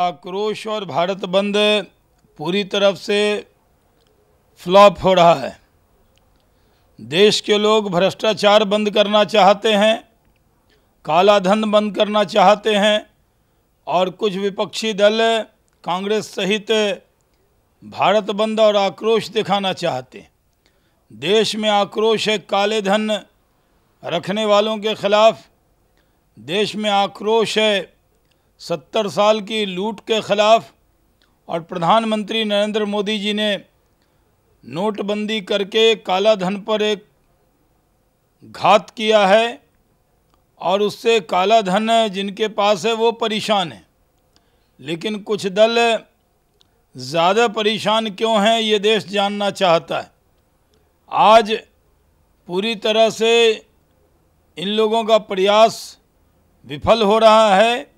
आक्रोश और भारत बंद पूरी तरफ से फ्लॉप हो रहा है देश के लोग भ्रष्टाचार बंद करना चाहते हैं काला धन बंद करना चाहते हैं और कुछ विपक्षी दल कांग्रेस सहित भारत बंद और आक्रोश दिखाना चाहते हैं देश में आक्रोश है काले धन रखने वालों के खिलाफ देश में आक्रोश है सत्तर साल की लूट के ख़िलाफ़ और प्रधानमंत्री नरेंद्र मोदी जी ने नोटबंदी करके काला धन पर एक घात किया है और उससे काला धन जिनके पास है वो परेशान है लेकिन कुछ दल ज़्यादा परेशान क्यों हैं ये देश जानना चाहता है आज पूरी तरह से इन लोगों का प्रयास विफल हो रहा है